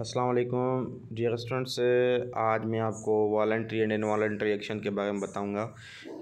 Aslam dear students आज मैं आपको वॉल्ट्री एंड इन वॉल्ट्री एक्शन के बारे में बताऊंगा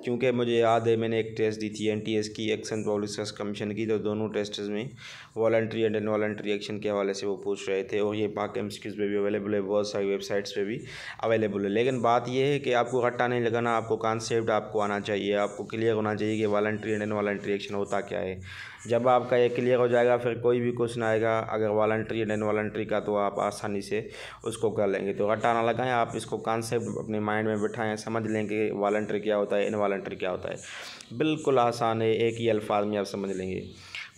क्योंकि मुझे याद है मैंने एक टेस्ट दी थी एनटीएस की एक्शन पब्लिक सर्च कमीशन की तो दोनों टेस्ट में वॉल्ट्री एंड वॉल्ट्री एक्शन के हवाले से वो पूछ रहे थे और ये पाक एम पे भी अवेलेबल है बहुत सारी वेबसाइट्स पे भी अवेलेबल है लेकिन बात यह है कि आपको घट्टा नहीं लगाना आपको कॉन्सेप्ट आपको आना चाहिए आपको क्लियर होना चाहिए कि वॉल्ट्री एंड वॉल्ट्री एक्शन होता क्या है जब आपका ये क्लियर हो जाएगा फिर कोई भी क्वेश्चन आएगा अगर वॉल्ट्री एंड वॉल्ट्री का तो आप आसानी से उसको कर लेंगे तो घट्टा ना लगाएं आप इसको कॉन्सेप्ट अपने माइंड में बिठाएँ समझ लें कि वॉल्ट्री क्या होता है इन वालंटियर क्या होता है बिल्कुल आसान है एक ही अल्फाज में आप समझ लेंगे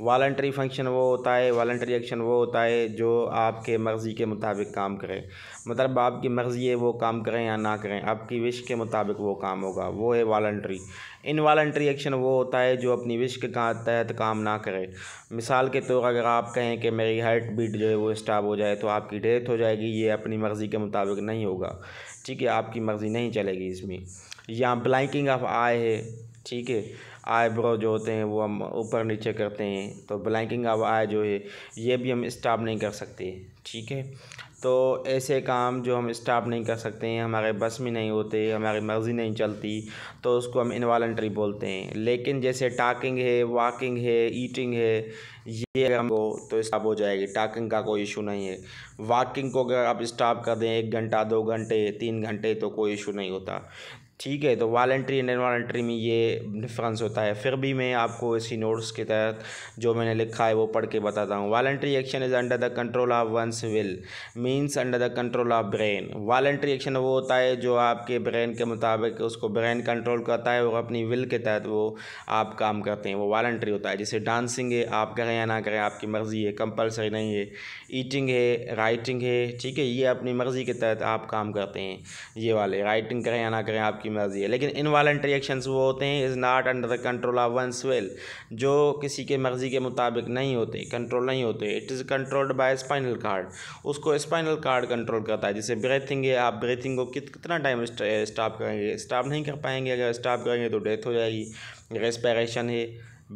वॉल्ट्री फंक्शन वो होता है वॉल्ट्री एक्शन वो होता है जो आपके मर्ज़ी के मुताबिक काम करे मतलब आपकी मर्ज़ी है वो काम करें या ना करें आपकी विश के मुताबिक वो काम होगा वो है वॉल्ट्री इन वालंटरी एक्शन वो होता है जो अपनी विश के का तहत काम ना करे मिसाल के तौर तो अगर आप कहें कि मेरी हार्ट बीट जो है वो स्टाप हो जाए तो आपकी डेथ हो जाएगी ये अपनी मर्ज़ी के मुताबिक नहीं होगा ठीक है आपकी मर्ज़ी नहीं चलेगी इसमें या ब्लैंकिंग ऑफ आय है ठीक है आईब्रो जो होते हैं वो हम ऊपर नीचे करते हैं तो ब्लैंकिंग आए जो है ये भी हम स्टॉप नहीं कर सकते ठीक है तो ऐसे काम जो हम स्टॉप नहीं कर सकते हैं हमारे बस में नहीं होते हमारी मर्ज़ी नहीं चलती तो उसको हम इन्वॉल्ट्री बोलते हैं लेकिन जैसे टाकिंग है वॉकिंग है ईटिंग है ये अगर हमको तो स्टॉप हो जाएगी टाकिंग का कोई इशू नहीं है वॉकिंग को अगर आप स्टॉप कर दें एक घंटा दो घंटे तीन घंटे तो कोई इशू नहीं होता ठीक है तो वॉल्ट्री एंड वॉल्ट्री में ये डिफरेंस होता है फिर भी मैं आपको इसी नोट्स के तहत जो मैंने लिखा है वो पढ़ के बताता हूँ voluntary action is under the control of one's will means under the control of brain voluntary action वो होता है जो आपके ब्रेन के मुताबिक उसको ब्रेन कंट्रोल करता है और अपनी विल के तहत वो आप काम करते हैं वो वॉल्ट्री होता है जैसे डांसिंग है आप करें या ना करें आपकी मर्ज़ी है कंपलसरी नहीं है ईटिंग है राइटिंग है ठीक है ये अपनी मर्ज़ी के तहत आप काम करते हैं ये वाले राइटिंग करें या ना करें आपकी आपकी मर्ज़ी है लेकिन इनवालेंट्री एक्शंस वो होते हैं is not under the control of one's will जो किसी के मर्ज़ी के मुताबिक नहीं होते कंट्रोल नहीं होते it is controlled by spinal cord उसको स्पाइनल कार्ड कंट्रोल करता है जैसे ब्रीथिंग है आप ब्रीथिंग को कित, कितना टाइम स्टॉप करेंगे स्टॉप नहीं कर पाएंगे अगर स्टॉप करेंगे तो डेथ हो जाएगी रेस्पायरेशन है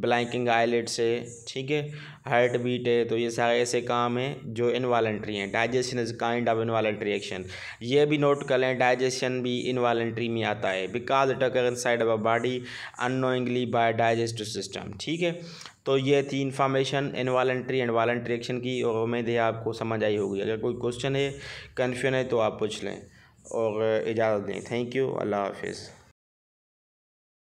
ब्लैंकिंग आईलेट से ठीक है हार्ट बीट है तो ये सारे ऐसे काम हैं जो इनवालेंट्री हैं digestion is kind of involuntary action ये भी नोट कर लें डाइजेशन भी इनवालेंट्री में आता है because it occur inside of a body unknowingly by digestive system ठीक है तो ये थी information involuntary and voluntary action की और उम्मीद है आपको समझ आई होगी अगर कोई क्वेश्चन है कन्फ्यूजन है तो आप पूछ लें और इजाज़त दें थैंक यू अल्लाह हाफिज़